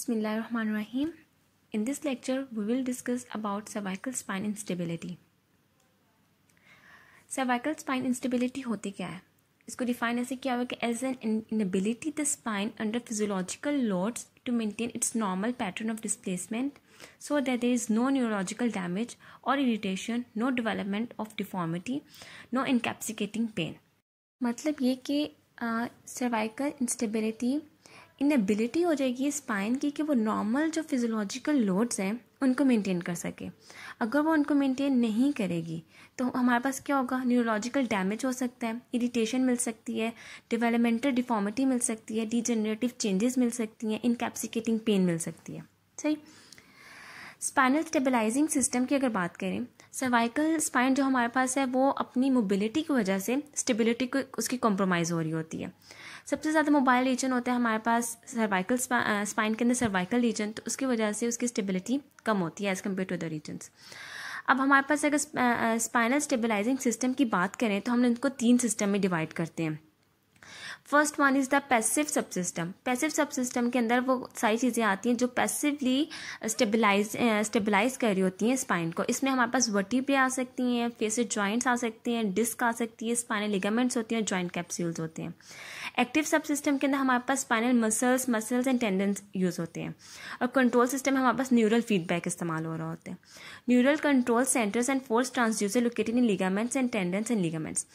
Bismillahirrahmanirrahim. In this lecture, we will discuss about cervical spine instability. Cervical spine instability होती क्या है इसको define ऐसे किया हुआ कि as an inability the spine under physiological loads to maintain its normal pattern of displacement so that there is no neurological damage और irritation no development of deformity no incapacitating pain मतलब ये कि cervical instability inability हो जाएगी spine की कि वो normal जो फिजोलॉजिकल लोड्स हैं उनको मेंटेन कर सके अगर वो उनको मेंटेन नहीं करेगी तो हमारे पास क्या होगा न्यूरोलॉजिकल डैमेज हो सकता है इरिटेशन मिल सकती है डेवलपमेंटल डिफॉर्मिटी मिल सकती है डिजेनरेटिव चेंजेस मिल सकती हैं इनकैप्सिकेटिंग पेन मिल सकती है सही स्पाइनल स्टेबलाइजिंग सिस्टम की अगर बात करें सर्वाइकल स्पाइन जो हमारे पास है वो अपनी मोबिलिटी की वजह से स्टेबिलिटी को उसकी कॉम्प्रोमाइज़ हो रही होती है सबसे ज़्यादा मोबाइल रीजन होता है हमारे पास सर्वाइकल स्पाइन के अंदर सर्वाइकल रीजन तो उसकी वजह से उसकी स्टेबिलिटी कम होती है as compare to other regions अब हमारे पास अगर स्पाइनल स्टेबलाइजिंग सिस्टम की बात करें तो हम इनको तीन सिस्टम में डिवाइड करते हैं first one is the passive sub system passive sub system के अंदर वो सारी चीज़ें आती हैं जो पैसिवली स्टेबलाइज स्टेबलाइज कर रही होती हैं स्पाइन को इसमें हमारे पास भी आ सकती हैं फेसेड जॉइंट्स आ सकती हैं डिस्क आ सकती है स्पाइनल लिगामेंट्स होती हैं जॉइंट कैप्सूल्स होते हैं एक्टिव सब सिस्टम के अंदर हमारे पास spinal muscles muscles and tendons use होते हैं और कंट्रोल सिस्टम में हमारे पास न्यूरल फीडबैक इस्तेमाल हो रहा होता है neural control centres and force transducer located in ligaments and tendons and ligaments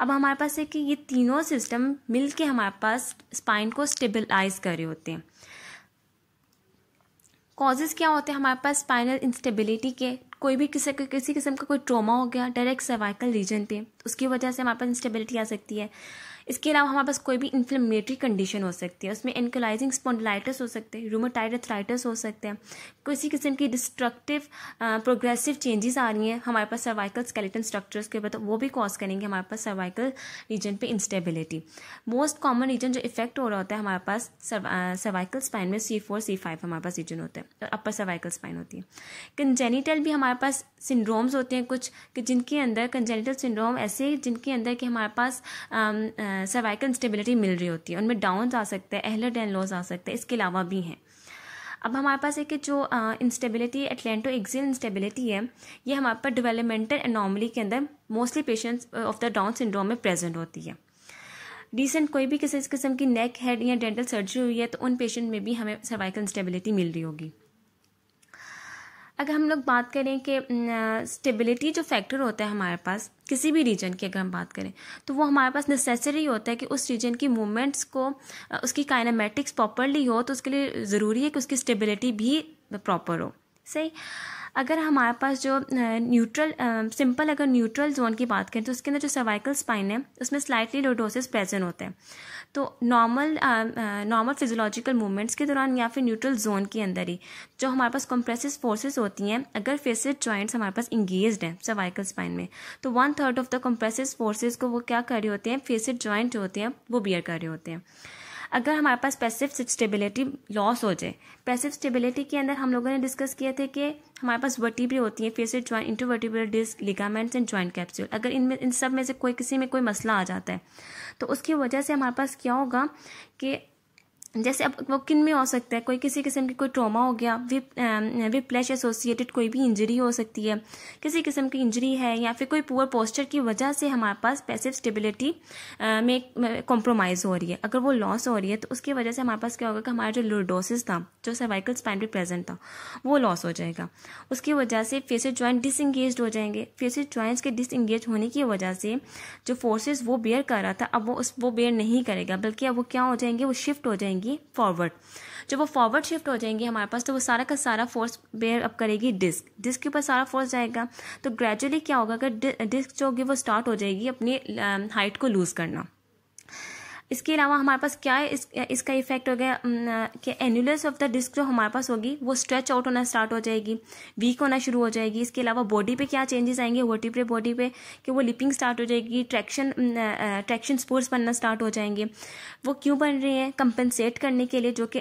अब हमारे पास है कि ये तीनों सिस्टम मिल के हमारे पास स्पाइन को स्टेबलाइज कर रहे होते हैं कॉजेज़ क्या होते हैं हमारे पास स्पाइनल इंस्टेबिलिटी के कोई भी किसी किसी किस्म का कोई ट्रोमा हो गया डायरेक्ट सर्वाइकल रीजन पे उसकी वजह से हमारे पास इंस्टेबिलिटी आ सकती है इसके अलावा हमारे पास कोई भी इन्फ्लेमेटरी कंडीशन हो सकती है उसमें एनकलाइजिंग स्पॉन्डलाइटिस हो सकते हैं रूमोटाइड हो सकते हैं किसी किस्म की डिस्ट्रक्टिव प्रोग्रेसिव चेंजेस आ रही हैं हमारे पास सर्वाइकल स्केलेटन स्ट्रक्चर्स के ऊपर तो वो भी कॉज करेंगे हमारे पास सर्वाइकल रीजन पे इंस्टेबिलिटी मोस्ट कॉमन रीजन जो इफेक्ट हो रहा होता है हमारे पास सर्वाइकल स्पाइन में सी फोर सी फाइव हमारे पास रीजन होता है और अपर सर्वाइकल स्पाइन होती है कंजेनिटल भी हमारे पास सिंड्रोम्स होते हैं कुछ कि जिनके अंदर कंजेनिटल सिंड्रोम ऐसे जिनके अंदर कि हमारे पास आ, आ, सर्वाइकल स्टेबिलिटी मिल रही होती है उनमें डाउन्स आ सकते हैं एहलर एंड लॉस आ सकते हैं इसके अलावा भी हैं अब हमारे पास एक जो इंस्टेबिलिटी एटलेंटो एक्जिल इंस्टेबिलिटी है ये हमारे पास डेवलपमेंटल एनॉमली के अंदर mostly patients of the Down syndrome में प्रेजेंट होती है रिसेंट कोई भी किसी किस्म की नेक हेड या डेंटल सर्जरी हुई है तो उन पेशेंट में भी हमें सर्वाइकल इंस्टेबिलिटी मिल रही होगी अगर हम लोग बात करें कि स्टेबिलिटी जो फैक्टर होता है हमारे पास किसी भी रीजन की अगर हम बात करें तो वो हमारे पास नेसेसरी होता है कि उस रीजन की मूवमेंट्स को उसकी काइनामेटिक्स प्रॉपरली हो तो उसके लिए ज़रूरी है कि उसकी स्टेबिलिटी भी प्रॉपर हो सही अगर हमारे पास जो न्यूट्रल सिंपल अगर न्यूट्रल जोन की बात करें तो उसके अंदर जो सर्वाइकल स्पाइन है उसमें स्लाइटली लोडोसिस प्रेजेंट होते हैं तो नॉर्मल नॉर्मल फिजियोलॉजिकल मूवमेंट्स के दौरान या फिर न्यूट्रल जोन के अंदर ही जो हमारे पास कंप्रेसिव फोर्सेस होती हैं अगर फेसेड जॉइंट्स हमारे पास इंगेज हैं सर्वाइकल स्पाइन में तो one third of the compressive forces को वो क्या कर रहे होते हैं फेसिड जॉइंट होते हैं वो बियर कर रहे होते हैं अगर हमारे पास पैसिव स्टेबिलिटी लॉस हो जाए पैसिव स्टेबिलिटी के अंदर हम लोगों ने डिस्कस किए थे कि हमारे पास वर्टिब्रे होती है facet joint intervertebral disc ligaments and joint capsule अगर इनमें इन सब में से कोई किसी में कोई मसला आ जाता है तो उसकी वजह से हमारे पास क्या होगा कि जैसे अब वो किन में हो सकता है कोई किसी किस्म की कोई ट्रॉमा हो गया विप विप्लैश एसोसिएटेड कोई भी इंजरी हो सकती है किसी किस्म की इंजरी है या फिर कोई पुअर पोस्चर की वजह से हमारे पास पैसिव स्टेबिलिटी uh, में कॉम्प्रोमाइज़ हो रही है अगर वो लॉस हो रही है तो उसकी वजह से हमारे पास क्या होगा कि हमारा जो लोडोसिस था जो सर्वाइकल स्पाइन प्रेजेंट था वो लॉस हो जाएगा उसकी वजह से फेसिस ज्वाइंट डिसंगेज हो जाएंगे फेसिस ज्वाइंट्स के डिसंगेज होने की वजह से जो फोर्सेज वो बेयर कर रहा था अब वो उस वो बेयर नहीं करेगा बल्कि अब वो क्या हो जाएंगे वो शिफ्ट हो जाएंगे जाएंगी फॉरवर्ड जब वो फॉरवर्ड शिफ्ट हो जाएंगी हमारे पास तो वो सारा का सारा फोर्स बेयर अप करेगी डिस्क डिस्क के ऊपर सारा फोर्स जाएगा तो ग्रेजुअली क्या होगा अगर डिस्क जो होगी वो स्टार्ट हो जाएगी अपनी हाइट को लूज़ करना इसके अलावा हमारे पास क्या है इस, इसका इफेक्ट हो गया कि एनुलस ऑफ द डिस्क जो हमारे पास होगी वो स्ट्रेच आउट होना स्टार्ट हो जाएगी वीक होना शुरू हो जाएगी इसके अलावा बॉडी पे क्या चेंजेस आएंगे पे बॉडी पे कि वो लिपिंग स्टार्ट हो जाएगी ट्रैक्शन ट्रैक्शन स्पोर्ट्स बनना स्टार्ट हो जाएंगे वो क्यों बन रहे हैं कंपनसेट करने के लिए जो कि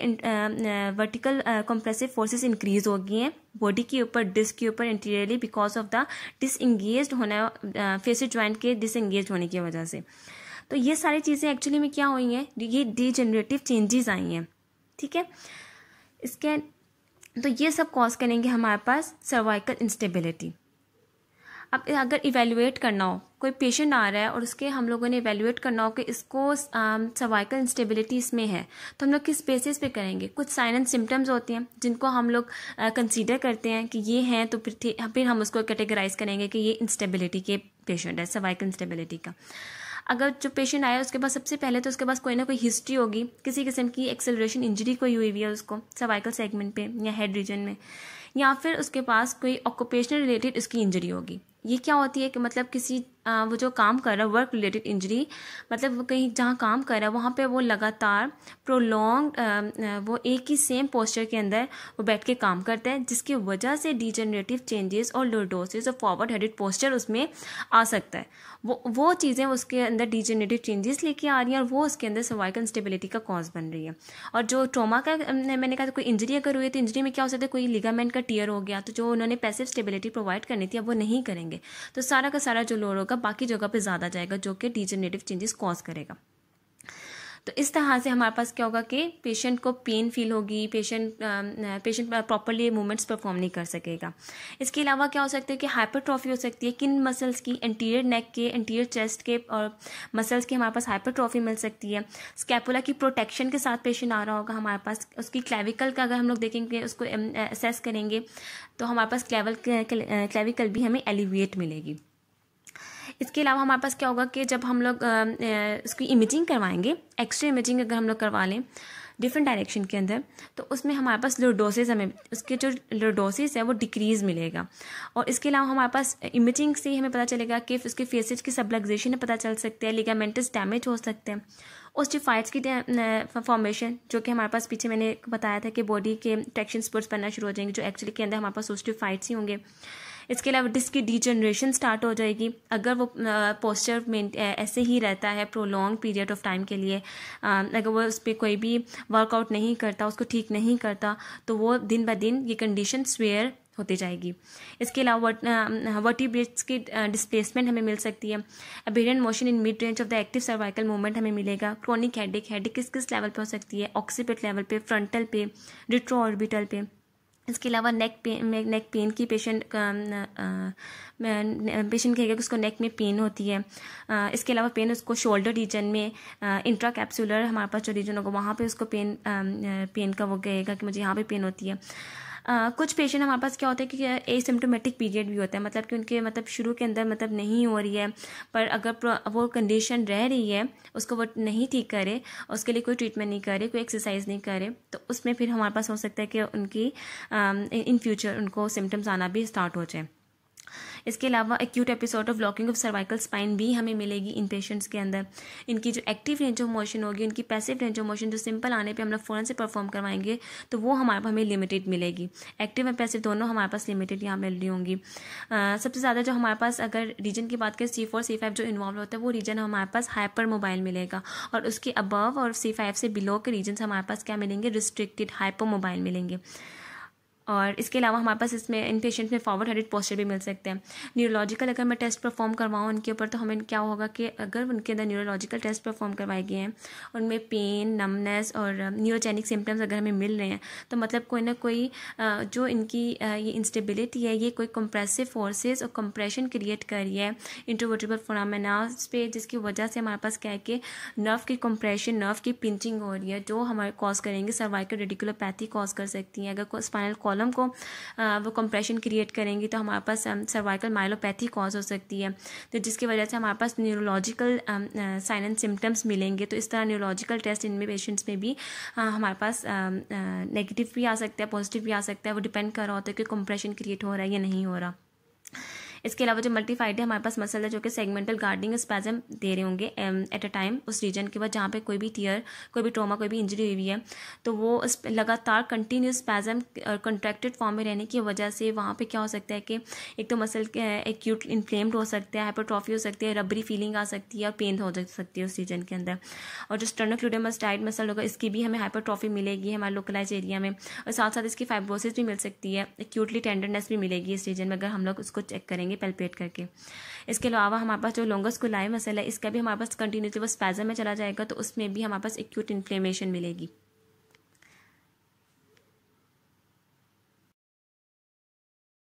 वर्टिकल कंप्रेसिव फोर्सेज इंक्रीज हो गई हैं बॉडी के ऊपर डिस्क के ऊपर anteriorly because of the disengage होना फेसिड ज्वाइंट के डिसंगेज होने की वजह से तो ये सारी चीज़ें एक्चुअली में क्या हुई हैं ये डीजनरेटिव चेंजेस आई हैं ठीक है इसके तो ये सब कॉज करेंगे हमारे पास सर्वाइकल इंस्टेबिलिटी अब अगर इवेलुएट करना हो कोई पेशेंट आ रहा है और उसके हम लोगों ने इवेलुएट करना हो कि इसको सर्वाइकल um, इंस्टेबिलिटी इसमें है तो हम लोग किस बेसिस पे करेंगे कुछ साइन एंड सिम्टम्स होते हैं जिनको हम लोग कंसीडर uh, करते हैं कि ये हैं तो फिर फिर हम उसको कैटेगराइज करेंगे कि ये इंस्टेबिलिटी के पेशेंट है सर्वाइकल इंस्टेबिलिटी का अगर जो पेशेंट आया उसके पास सबसे पहले तो उसके पास कोई ना कोई हिस्ट्री होगी किसी किस्म की एक्सेलरेशन इंजरी कोई हुई हुई है उसको सर्वाइकल सेगमेंट पे या हेड रीजन में या फिर उसके पास कोई ऑक्यूपेशनल रिलेटेड उसकी इंजरी होगी ये क्या होती है कि मतलब किसी आ, वो जो काम कर रहा है वर्क रिलेटेड इंजरी मतलब वो कहीं जहाँ काम कर रहा है वहाँ पे वो लगातार प्रोलोंग वो एक ही सेम पोस्चर के अंदर वो बैठ के काम करता है जिसकी वजह से डिजेनरेटिव चेंजेस और लोडोसिस और फॉरवर्ड हेडेड पोस्चर उसमें आ सकता है वो वो चीज़ें उसके अंदर डिजेनरेटिव चेंजेस लेके आ रही हैं और वो उसके अंदर सर्वाइकल स्टेबिलिटी का कॉज बन रही है और जो ट्रोमा का मैंने कहा कोई इंजरी अगर हुई तो इंजरी में क्या हो सकता है कोई लिगामेंट का टीयर हो गया तो जो उन्होंने पैसिव स्टेबिलिटी प्रोवाइड करनी थी अब वो नहीं करेंगे तो सारा का सारा जो लोन होगा बाकी जगह पे ज़्यादा जाएगा जो कि डीजनरेटिव चेंजेस कॉज करेगा तो इस तरह से हमारे पास क्या होगा कि पेशेंट को पेन फील होगी patient patient properly movements perform नहीं कर सकेगा इसके अलावा क्या हो सकता है कि हाइपरट्रॉफी हो सकती है किन मसल्स की इंटीरियर नेक के इंटीरियर चेस्ट के और मसल्स की हमारे पास हाइपरट्रॉफी मिल सकती है स्कैपुला की प्रोटेक्शन के साथ पेशेंट आ रहा होगा हमारे पास उसकी क्लेविकल का अगर हम लोग देखेंगे उसको असेस करेंगे तो हमारे पास क्लेवल क्लेविकल भी हमें एलिविएट मिलेगी इसके अलावा हमारे पास क्या होगा कि जब हम लोग उसकी इमेजिंग करवाएंगे एक्सरे इमेजिंग अगर हम लोग करवा लें डिफरेंट डायरेक्शन के अंदर तो उसमें हमारे पास लोडोसेज हमें उसके जो लोडोसेज है वो डिक्रीज़ मिलेगा और इसके अलावा हमारे पास इमेजिंग से हमें पता चलेगा कि उसके फेसेज की सबलग्जेशन पता चल सकते हैं लिगामेंटस डैमेज हो सकते हैं ओस्टिफाइड्स की फॉर्मेशन जो कि हमारे पास पीछे मैंने बताया था कि बॉडी के ट्रैक्शन स्पोर्ट्स बनना शुरू हो जाएंगे जो एक्चुअली के अंदर हमारे पास ओस्टिफाइड्स ही होंगे इसके अलावा डिस्क की डिजनरेशन स्टार्ट हो जाएगी अगर वो पोस्चर ऐसे ही रहता है प्रोलॉन्ग पीरियड ऑफ टाइम के लिए अगर वो उस पर कोई भी वर्कआउट नहीं करता उसको ठीक नहीं करता तो वो दिन ब दिन ये कंडीशन स्वेयर होती जाएगी इसके अलावा ब्रिज की डिस्प्लेसमेंट हमें मिल सकती है aberrant motion in mid range of the active cervical movement हमें मिलेगा क्रॉनिक हेडिक हेडिक किस किस लेवल पे हो सकती है ऑक्सीपेट लेवल पे फ्रंटल पे रिट्रो ऑर्बिटल पे इसके अलावा नेक पेन नेक पेन की पेशेंट पेशेंट कहेगा कि उसको नेक में पेन होती है आ, इसके अलावा पेन उसको शोल्डर रीजन में इंट्रा कैप्सुलर हमारे पास जो रीजन होगा वहाँ पे उसको पेन आ, पेन का वो कहेगा कि मुझे यहाँ पे पेन होती है आ, कुछ पेशेंट हमारे पास क्या होता है कि ए सिम्टोमेटिक पीरियड भी होता है मतलब कि उनके मतलब शुरू के अंदर मतलब नहीं हो रही है पर अगर वो कंडीशन रह रही है उसको वो नहीं ठीक करे उसके लिए कोई ट्रीटमेंट नहीं करे कोई एक्सरसाइज नहीं करे तो उसमें फिर हमारे पास हो सकता है कि उनकी इन फ्यूचर उनको सिम्टम्स आना भी स्टार्ट हो जाए इसके अलावा acute episode of blocking of cervical spine भी हमें मिलेगी इन पेशेंट्स के अंदर इनकी जो एक्टिव रेंज ऑफ मोशन होगी इनकी पैसिव रेंज ऑफ मोशन जो सिंपल आने पर हम लोग फ़ौरन से परफॉर्म करवाएंगे तो वो हमारे हमें लिमिटेड मिलेगी एक्टिव और पैसिव दोनों हमारे पास लिमिटेड यहाँ मिल रही होंगी सबसे ज़्यादा जो हमारे पास अगर रीजन की बात करें सी फोर सी फाइव जो इन्वॉल्व होता है वो रीजन हमारे पास हाइपर मोबाइल मिलेगा और उसके अबव और सी फाइव से बिलो के रीजन हमारे पास क्या मिलेंगे रिस्ट्रिक्टेड हाइपर मोबाइल मिलेंगे और इसके अलावा हमारे पास इसमें इन पेशेंट में फॉरवर्ड हेडेड पोस्चर भी मिल सकते हैं न्यूरोलॉजिकल अगर मैं टेस्ट परफॉर्म करवाऊँ उनके ऊपर तो हमें क्या होगा कि अगर उनके अंदर न्यूरोलॉजिकल टेस्ट परफॉर्म करवाए गए हैं उनमें पेन नमनेस और न्यूरोजेनिक uh, सिम्टम्स अगर हमें मिल रहे हैं तो मतलब कोई ना कोई uh, जो इनकी uh, ये इंस्टेबिलिटी है ये कोई कंप्रेसिव फोर्सेज और कंप्रेशन क्रिएट कर रही है इंट्रोवर्टिबल फोनामेनास पे जिसकी वजह से हमारे पास क्या है कि नर्व की कंप्रेशन नर्व की पिंचिंग हो रही है जो हमारे कॉज करेंगे सर्वाइकल रेडिकुलोपैथी कॉज कर सकती है अगर स्पाइनल कॉल कॉलम को वो कंप्रेशन क्रिएट करेंगी तो हमारे पास सर्वाइकल माइलोपैथी कॉज हो सकती है तो जिसकी वजह से हमारे पास न्यूरोलॉजिकल साइन एंड सिम्टम्स मिलेंगे तो इस तरह न्यूरोलॉजिकल टेस्ट इनमें पेशेंट्स में भी हमारे पास नेगेटिव भी आ सकता है पॉजिटिव भी आ सकता है वो डिपेंड कर रहा होता है कि कंप्रेशन क्रिएट हो रहा है या नहीं हो रहा इसके अलावा जो मल्टीफाइड है हमारे पास मसल है जो कि सेगमेंटल गार्डिंग स्पैजम दे रहे होंगे एट अ टाइम उस रीजन के बाद जहाँ पे कोई भी टीयर कोई भी ट्रोमा कोई भी इंजरी हुई हुई है तो वो लगातार कंटिन्यू स्पैजम और कंट्रैक्टेड फॉर्म में रहने की वजह से वहाँ पर क्या हो सकता है कि एक तो मसल एक्यूट इन्फ्लेम्ड हो सकता है हाइपोट्रॉफी हो सकती है रबरी फीलिंग आ सकती है और पेन हो सकती है उस रीजन के अंदर और जो स्टर्नोक्लूडमस टाइट मसल होगा इसकी भी हमें हाइपोट्रॉफी मिलेगी हमारे लोकलाइज एरिया में और साथ साथ इसकी फाइब्रोसिस भी मिल सकती है एक्यूटली टेंडरनेस भी मिलेगी इस रीजन में अगर हम लोग उसको चेक करेंगे करेंगे पेल्पेट करके इसके अलावा हमारे पास जो लोंगस लाए मसल है इसका भी हमारे पास कंटिन्यूसली वो स्पैजम में चला जाएगा तो उसमें भी हमारे पास एक्यूट इन्फ्लेमेशन मिलेगी